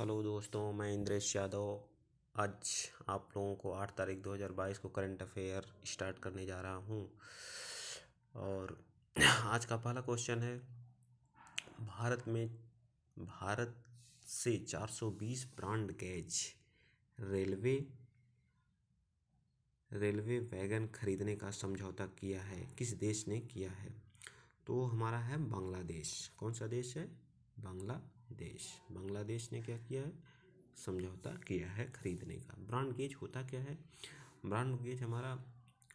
hello दोस्तों मैं इंद्रेश यादव आज आप लोगों को आठ तारीख दो हज़ार बाईस को करंट अफेयर स्टार्ट करने जा रहा हूँ और आज का पहला क्वेश्चन है भारत में भारत से चार सौ बीस broad gauge railway railway wagon खरीदने का समझौता किया है किस देश ने किया है तो हमारा है बांग्लादेश कौन सा देश है बांग्ला देश बांग्लादेश ने क्या किया है समझौता किया है खरीदने का ब्रांड गेज होता क्या है ब्रांड गेज हमारा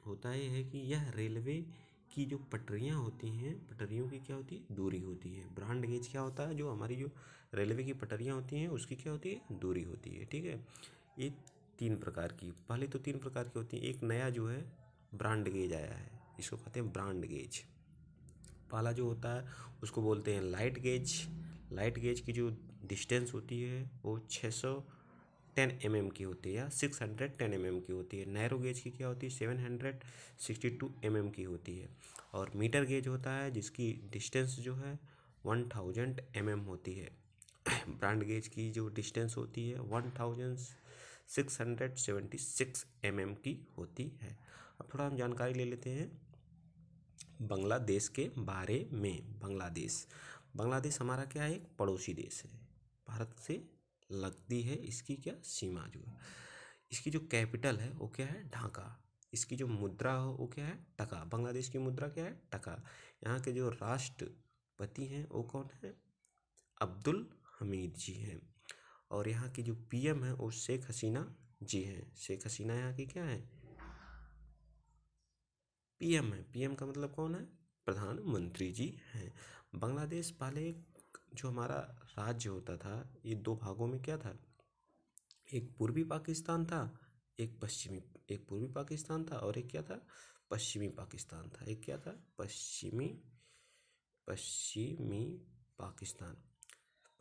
होता ये है कि यह रेलवे की जो पटरियाँ होती हैं पटरियों की क्या होती है दूरी होती है ब्रांड गेज क्या होता है जो हमारी जो रेलवे की पटरियाँ होती हैं उसकी क्या होती है दूरी होती है ठीक है ये तीन प्रकार की पहले तो तीन प्रकार की होती हैं एक नया जो है ब्रांड गेज आया है इसको कहते हैं ब्रांड गेज पहला जो होता है उसको बोलते हैं लाइट गेज लाइट गेज की जो डिस्टेंस होती है वो छः सौ टेन एम एम की होती है या सिक्स हंड्रेड टेन एम एम की होती है नैरो गेज की क्या होती है seven hundred sixty two mm एम की होती है और मीटर गेज होता है जिसकी डिस्टेंस जो है वन थाउजेंड एम एम होती है ब्रांड गेज की जो डिस्टेंस होती है one thousand six hundred seventy six mm एम की होती है अब थोड़ा हम जानकारी ले लेते हैं बांग्लादेश के बारे में बांग्लादेश बांग्लादेश हमारा क्या है एक पड़ोसी देश है भारत से लगती है इसकी क्या सीमा जो है इसकी जो कैपिटल है वो क्या है ढाका इसकी जो मुद्रा हो वो क्या है टका बांग्लादेश की मुद्रा क्या है टका यहाँ के जो राष्ट्रपति हैं वो कौन है अब्दुल हमीद जी हैं और यहाँ की जो पीएम है वो शेख हसीना जी हैं शेख हसीना यहाँ की क्या है पीएम है पीएम का मतलब कौन है प्रधानमंत्री जी हैं बांग्लादेश पहले जो हमारा राज्य होता था ये दो भागों में क्या था एक पूर्वी पाकिस्तान था एक पश्चिमी एक पूर्वी पाकिस्तान था और एक क्या था पश्चिमी पाकिस्तान था एक क्या था पश्चिमी पश्चिमी पाकिस्तान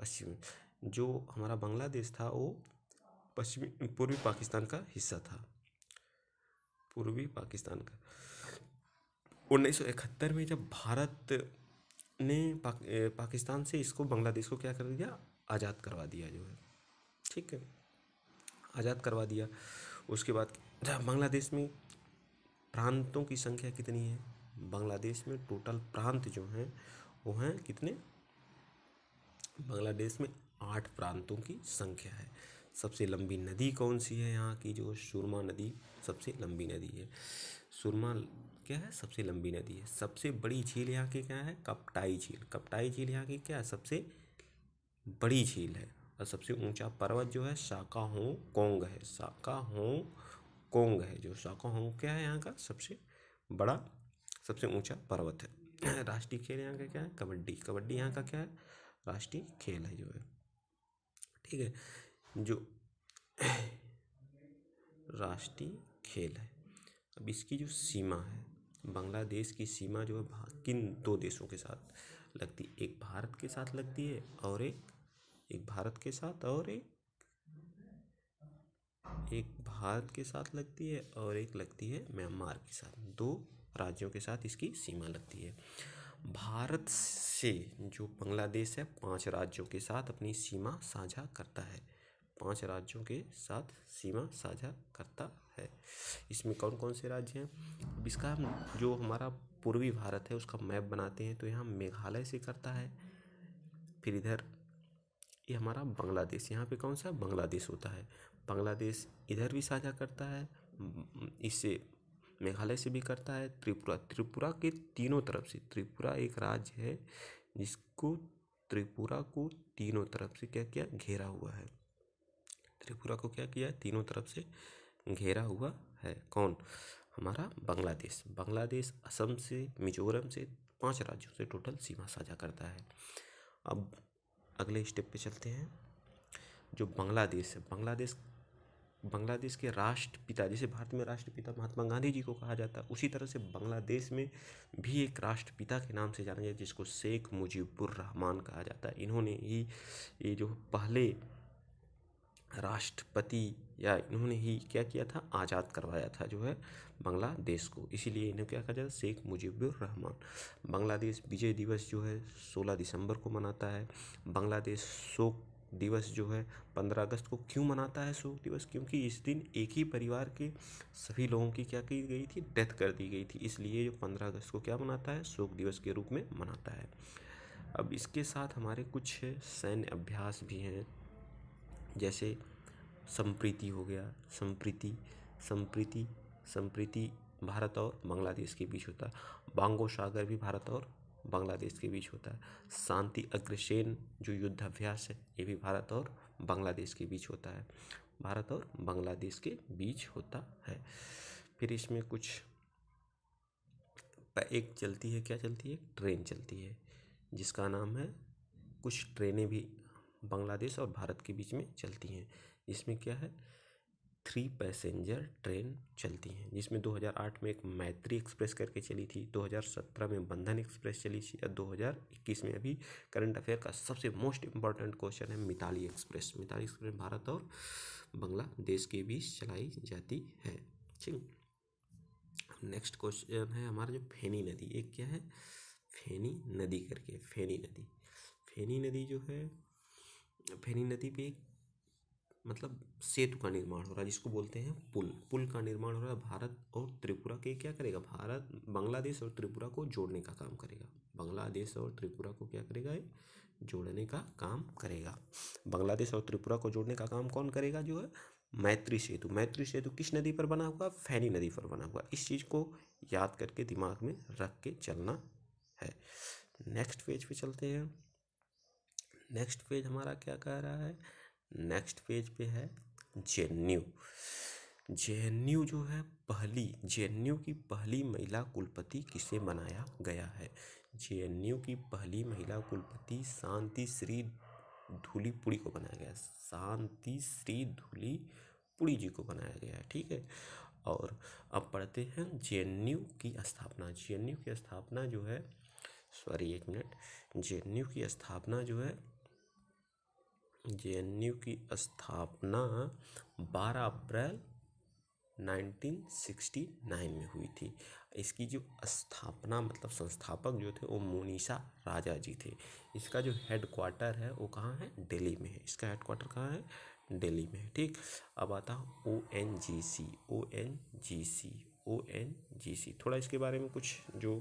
पश्चिमी जो हमारा बांग्लादेश था वो पश्चिमी पूर्वी पाकिस्तान का हिस्सा था पूर्वी पाकिस्तान का इकहत्तर में जब भारत ने पा, पाकिस्तान से इसको बांग्लादेश को क्या कर दिया आज़ाद करवा दिया जो है ठीक है आज़ाद करवा दिया उसके बाद बांग्लादेश में प्रांतों की संख्या कितनी है बांग्लादेश में टोटल प्रांत जो हैं वो हैं कितने बांग्लादेश में आठ प्रांतों की संख्या है सबसे लंबी नदी कौन सी है यहाँ की जो सुरमा नदी सबसे लंबी नदी है सुरमा क्या है सबसे लंबी नदी है सबसे बड़ी झील यहाँ की क्या है कपटाई झील कपटाई झील यहाँ की क्या है सबसे बड़ी झील है और सबसे ऊंचा पर्वत जो है शाका हों कोंग है शाका हों कोंग है जो शाका हों क्या है यहाँ का सबसे बड़ा सबसे ऊंचा पर्वत है राष्ट्रीय खेल यहाँ का क्या है कबड्डी कबड्डी यहाँ का क्या है राष्ट्रीय खेल है जो है ठीक है जो राष्ट्रीय खेल है अब इसकी जो सीमा है बांग्लादेश की सीमा जो है किन दो देशों के साथ लगती है एक भारत के साथ लगती है और एक एक भारत के साथ और एक एक भारत के साथ लगती है और एक लगती है म्यांमार के साथ दो राज्यों के साथ इसकी सीमा लगती है भारत से जो बांग्लादेश है पांच राज्यों के साथ अपनी सीमा साझा करता है पाँच राज्यों के साथ सीमा साझा करता है इसमें कौन कौन से राज्य हैं इसका हम जो हमारा पूर्वी भारत है उसका मैप बनाते हैं तो यहाँ मेघालय से करता है फिर इधर ये हमारा बांग्लादेश यहाँ पे कौन सा बांग्लादेश होता है बांग्लादेश इधर भी साझा करता है इससे मेघालय से भी करता है त्रिपुरा त्रिपुरा के तीनों तरफ से त्रिपुरा एक राज्य है जिसको त्रिपुरा को तीनों तरफ से क्या क्या घेरा हुआ है त्रिपुरा को क्या किया है तीनों तरफ से घेरा हुआ है कौन हमारा बांग्लादेश बांग्लादेश असम से मिजोरम से पांच राज्यों से टोटल सीमा साझा करता है अब अगले स्टेप पे चलते हैं जो बांग्लादेश है बांग्लादेश बांग्लादेश के राष्ट्रपिता जैसे भारत में राष्ट्रपिता महात्मा गांधी जी को कहा जाता है उसी तरह से बांग्लादेश में भी एक राष्ट्रपिता के नाम से जाना जाता है जिसको शेख मुजीबुर रहमान कहा जाता है इन्होंने ही ये जो पहले राष्ट्रपति या इन्होंने ही क्या किया था आज़ाद करवाया था जो है बांग्लादेश को इसीलिए इन्हें क्या कहा जाता है शेख मुजीबुर रहमान बांग्लादेश विजय दिवस जो है 16 दिसंबर को मनाता है बांग्लादेश शोक दिवस जो है पंद्रह अगस्त को क्यों मनाता है शोक दिवस क्योंकि इस दिन एक ही परिवार के सभी लोगों की क्या की गई थी डेथ कर दी गई थी इसलिए जो पंद्रह अगस्त को क्या मनाता है शोक दिवस के रूप में मनाता है अब इसके साथ हमारे कुछ सैन्य अभ्यास भी हैं जैसे संप्रीति हो गया संप्रीति संप्रीति संप्रीति भारत और बांग्लादेश के बीच होता है बांगो सागर भी भारत और बांग्लादेश के बीच होता है शांति अग्रसेन जो युद्धाभ्यास है ये भी भारत और बांग्लादेश के बीच होता है भारत और बांग्लादेश के बीच होता है फिर इसमें कुछ एक चलती है क्या चलती है ट्रेन चलती है जिसका नाम है कुछ ट्रेनें भी बांग्लादेश और भारत के बीच में चलती हैं इसमें क्या है थ्री पैसेंजर ट्रेन चलती हैं जिसमें 2008 में एक मैत्री एक्सप्रेस करके चली थी 2017 में बंधन एक्सप्रेस चली थी और 2021 में अभी करंट अफेयर का सबसे मोस्ट इम्पॉर्टेंट क्वेश्चन है मिताली एक्सप्रेस मिताली एक्सप्रेस भारत और बांग्लादेश के बीच चलाई जाती है ठीक नेक्स्ट क्वेश्चन है हमारा जो फेनी नदी एक क्या है फेनी नदी करके फेनी नदी फेनी नदी जो है फेनी नदी पे मतलब सेतु का निर्माण हो रहा है जिसको बोलते हैं पुल पुल का निर्माण हो रहा है भारत और त्रिपुरा के क्या करेगा भारत बांग्लादेश और त्रिपुरा को जोड़ने का काम करेगा बांग्लादेश और त्रिपुरा को क्या करेगा जोड़ने का काम करेगा बांग्लादेश और त्रिपुरा को जोड़ने का काम कौन करेगा जो है मैत्री सेतु मैत्री सेतु किस नदी पर बना हुआ फैनी नदी पर बना हुआ इस चीज़ को याद करके दिमाग में रख के चलना है नेक्स्ट पेज पे चलते हैं नेक्स्ट पेज हमारा क्या कह रहा है नेक्स्ट पेज पे है जे जे जो है पहली जे की पहली महिला कुलपति किसे बनाया गया है जे की पहली महिला कुलपति शांति श्री पुड़ी को बनाया गया शांति श्री पुड़ी जी को बनाया गया है ठीक है और अब पढ़ते हैं जे की स्थापना जे की स्थापना जो है सॉरी एक मिनट जे की स्थापना जो है जे की स्थापना 12 अप्रैल 1969 में हुई थी इसकी जो स्थापना मतलब संस्थापक जो थे वो मोनिशा राजा जी थे इसका जो हेड क्वार्टर है वो कहाँ है दिल्ली में है इसका हेड क्वार्टर कहाँ है दिल्ली में है ठीक अब आता O N G C O N G C O N G C थोड़ा इसके बारे में कुछ जो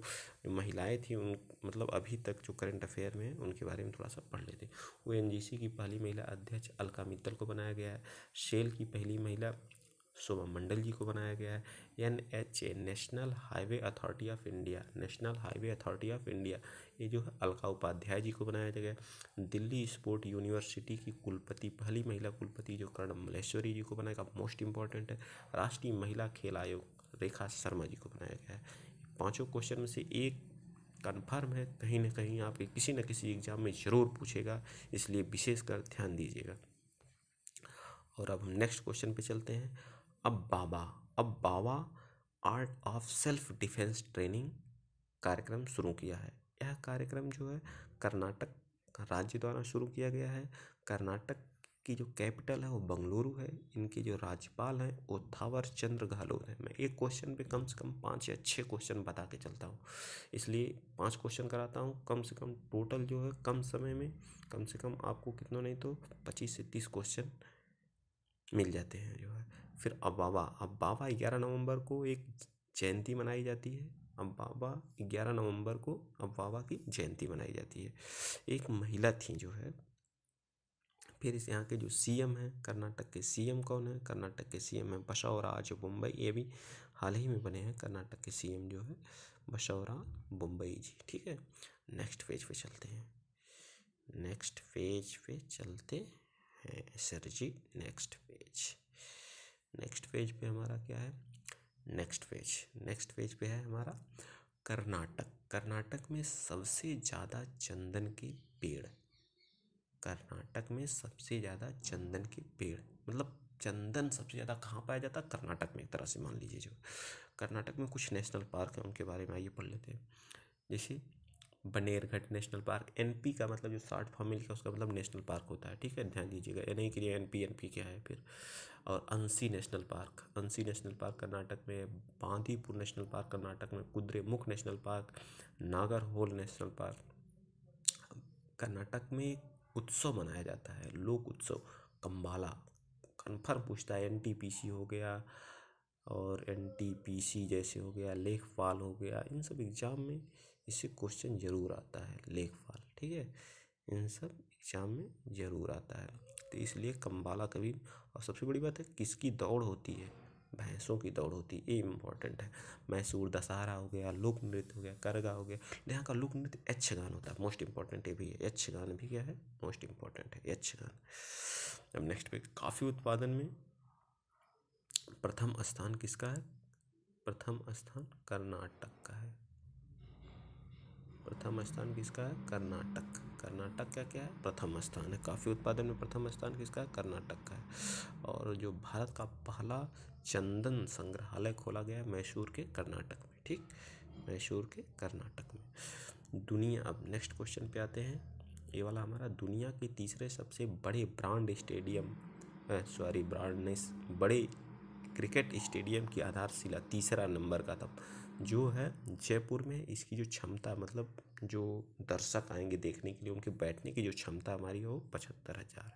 महिलाएं थी उन मतलब अभी तक जो करंट अफेयर में हैं उनके बारे में थोड़ा सा पढ़ लेते हैं ओ एन जी सी की पहली महिला अध्यक्ष अलका मित्तल को बनाया गया है शेल की पहली महिला शोभा मंडल जी को बनाया गया है N H A national highway authority of India national highway authority of India ये जो है अलका उपाध्याय जी को बनाया गया दिल्ली स्पोर्ट यूनिवर्सिटी की कुलपति पहली महिला कुलपति जो कर्ण मलेश्वरी जी को बनाया गया मोस्ट इंपॉर्टेंट है राष्ट्रीय महिला खेल आयोग रेखा शर्मा जी को बनाया गया है पाँचों क्वेश्चन में से एक कन्फर्म है कहीं ना कहीं आपके किसी न किसी एग्जाम में ज़रूर पूछेगा इसलिए विशेषकर ध्यान दीजिएगा और अब हम नेक्स्ट क्वेश्चन पे चलते हैं अब बाबा अब Baba art of self defence training कार्यक्रम शुरू किया है यह कार्यक्रम जो है कर्नाटक राज्य द्वारा शुरू किया गया है कर्नाटक की जो कैपिटल है वो बंगलुरु है इनके जो राज्यपाल हैं वो थावर चंद्र गहलोत हैं मैं एक क्वेश्चन पे कम से कम पाँच या छः क्वेश्चन बता के चलता हूँ इसलिए पांच क्वेश्चन कराता हूँ कम से कम टोटल जो है कम समय में कम से कम आपको कितना नहीं तो पच्चीस से तीस क्वेश्चन मिल जाते हैं जो है फिर अबाबा अबाबा ग्यारह नवंबर को एक जयंती मनाई जाती है अबाबा ग्यारह नवंबर को अबाबा की जयंती मनाई जाती है एक महिला थी जो है फिर इस यहाँ के जो सीएम हैं कर्नाटक के सीएम कौन है कर्नाटक के सीएम है बशौरा जो मुंबई ये भी हाल ही में बने हैं कर्नाटक के सीएम जो है बशौरा मुंबई जी ठीक है नेक्स्ट पेज पे चलते हैं नेक्स्ट पेज पे चलते हैं sir ji next page next page पे हमारा क्या है नेक्स्ट पेज नेक्स्ट पेज पे है हमारा कर्नाटक कर्नाटक में सबसे ज़्यादा चंदन के पेड़ कर्नाटक में सबसे ज़्यादा चंदन के पेड़ मतलब चंदन सबसे ज़्यादा कहाँ पाया जाता है कर्नाटक में एक तरह से मान लीजिए जो कर्नाटक में कुछ नेशनल पार्क हैं उनके बारे में आइए पढ़ लेते हैं जैसे बनेरघट नेशनल पार्क एनपी का मतलब जो शॉर्ट फॉर्म में उसका मतलब नेशनल पार्क होता है ठीक है ध्यान दीजिएगा एन के लिए एनपी एनपी क्या है फिर और Anshi national park Anshi national park Karnataka में बांदीपुर नेशनल पार्क कर्नाटक में Kudremukh national park Nagarhole national park Karnataka में उत्सव मनाया जाता है लोक उत्सव कम्बाला कन्फर्म पूछता है एन हो गया और एन जैसे हो गया लेखपाल हो गया इन सब एग्ज़ाम में इससे क्वेश्चन ज़रूर आता है लेखपाल ठीक है इन सब एग्जाम में ज़रूर आता है तो इसलिए कम्बाला कभी और सबसे बड़ी बात है किसकी दौड़ होती है भैंसों की दौड़ होती है ये इम्पोर्टेंट है मैसूर दशहरा हो गया लोक नृत्य हो गया करगा हो गया तो यहाँ का लोक नृत्य यक्ष गान होता है मोस्ट इम्पॉर्टेंट ये भी है यक्ष गान भी क्या है मोस्ट इम्पॉर्टेंट है यक्ष गान अब नेक्स्ट पे काफ़ी उत्पादन में प्रथम स्थान किसका है प्रथम स्थान कर्नाटक का है प्रथम स्थान किसका है कर्नाटक कर्नाटक का क्या है प्रथम स्थान है काफ़ी उत्पादन में प्रथम स्थान किसका है कर्नाटक का है और जो भारत का पहला चंदन संग्रहालय खोला गया मैसूर के कर्नाटक में ठीक मैसूर के कर्नाटक में दुनिया अब नेक्स्ट क्वेश्चन पे आते हैं ये वाला हमारा दुनिया के तीसरे सबसे बड़े ब्रांड स्टेडियम सॉरी ब्रांड बड़े क्रिकेट स्टेडियम की आधारशिला तीसरा नंबर का था जो है जयपुर में इसकी जो क्षमता मतलब जो दर्शक आएंगे देखने के लिए उनके बैठने की जो क्षमता हमारी हो पचहत्तर हज़ार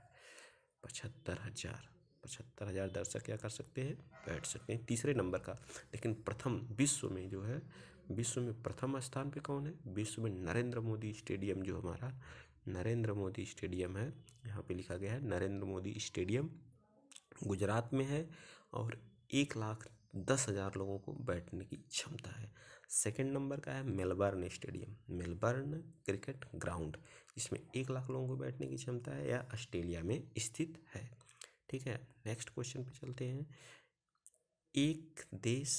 पचहत्तर हज़ार पचहत्तर हज़ार दर्शक क्या कर सकते हैं बैठ सकते हैं तीसरे नंबर का लेकिन प्रथम विश्व में जो है विश्व में प्रथम स्थान पे कौन है विश्व में नरेंद्र मोदी स्टेडियम जो हमारा नरेंद्र मोदी स्टेडियम है यहाँ पे लिखा गया है नरेंद्र मोदी स्टेडियम गुजरात में है और एक लाख दस हज़ार लोगों को बैठने की क्षमता है सेकंड नंबर का है Melbourne stadium Melbourne cricket ground इसमें एक लाख लोगों को बैठने की क्षमता है या ऑस्ट्रेलिया में स्थित है ठीक है नेक्स्ट क्वेश्चन पे चलते हैं एक देश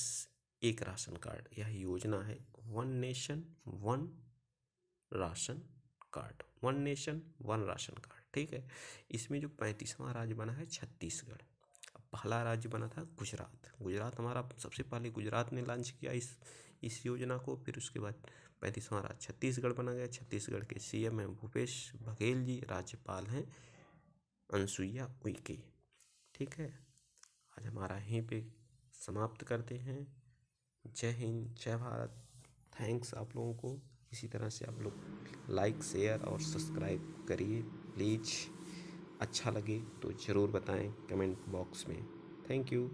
एक राशन कार्ड यह योजना है one nation one ration card one nation one ration card ठीक है इसमें जो पैंतीसवां राज्य बना है छत्तीसगढ़ पहला राज्य बना था गुजरात गुजरात हमारा सबसे पहले गुजरात ने लॉन्च किया इस इस योजना को फिर उसके बाद पैंतीसवां राज्य छत्तीसगढ़ बना गया छत्तीसगढ़ के सीएम हैं भूपेश बघेल जी राज्यपाल हैं अनसुईया उइके ठीक है आज हमारा यहीं पे समाप्त करते हैं जय हिंद जय भारत थैंक्स आप लोगों को इसी तरह से आप लोग लाइक शेयर और सब्सक्राइब करिए प्लीज़ अच्छा लगे तो ज़रूर बताएं कमेंट बॉक्स में थैंक यू